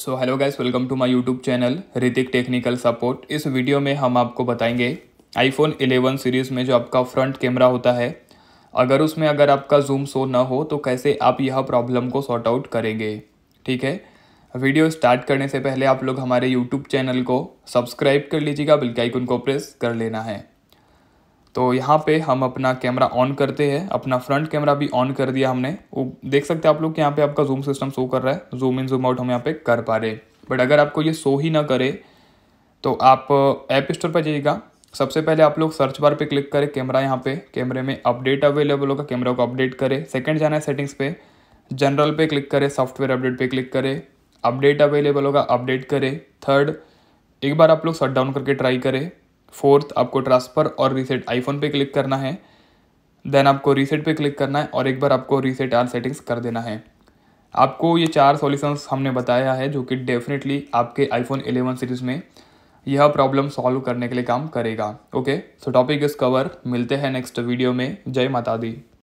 so hello guys welcome to my YouTube channel Hrithik technical support इस video में हम आपको बताएंगे आईफोन 11 सीरीज़ में जो आपका फ्रंट कैमरा होता है अगर उसमें अगर आपका जूम शो ना हो तो कैसे आप यह प्रॉब्लम को सॉर्ट आउट करेंगे ठीक है वीडियो स्टार्ट करने से पहले आप लोग हमारे यूट्यूब चैनल को सब्सक्राइब कर लीजिएगा बिल्कुल आइकन को प्रेस कर लेना है तो यहाँ पे हम अपना कैमरा ऑन करते हैं अपना फ्रंट कैमरा भी ऑन कर दिया हमने वो देख सकते हैं आप लोग कि यहाँ पे आपका जूम सिस्टम शो कर रहा है जूम इन जूम आउट हम यहाँ पे कर पा रहे बट अगर आपको ये शो ही ना करे तो आप ऐप स्टोर पर जाइएगा सबसे पहले आप लोग सर्च बार पे क्लिक करें कैमरा यहाँ पे कैमरे में अपडेट अवेलेबल होगा कैमरा को अपडेट करें सेकेंड जाना है सेटिंग्स पे जनरल पे क्लिक करें सॉफ्टवेयर अपडेट पे क्लिक करें अपडेट अवेलेबल होगा अपडेट करें थर्ड एक बार आप लोग शट डाउन करके ट्राई करें फोर्थ आपको ट्रांसफ़र और रीसेट आईफोन पे क्लिक करना है देन आपको रीसेट पे क्लिक करना है और एक बार आपको रीसेट आर सेटिंग्स कर देना है आपको ये चार सॉल्यूशंस हमने बताया है जो कि डेफिनेटली आपके आईफोन 11 सीरीज़ में यह प्रॉब्लम सॉल्व करने के लिए काम करेगा okay so topic is cover मिलते हैं नेक्स्ट वीडियो में जय माता दी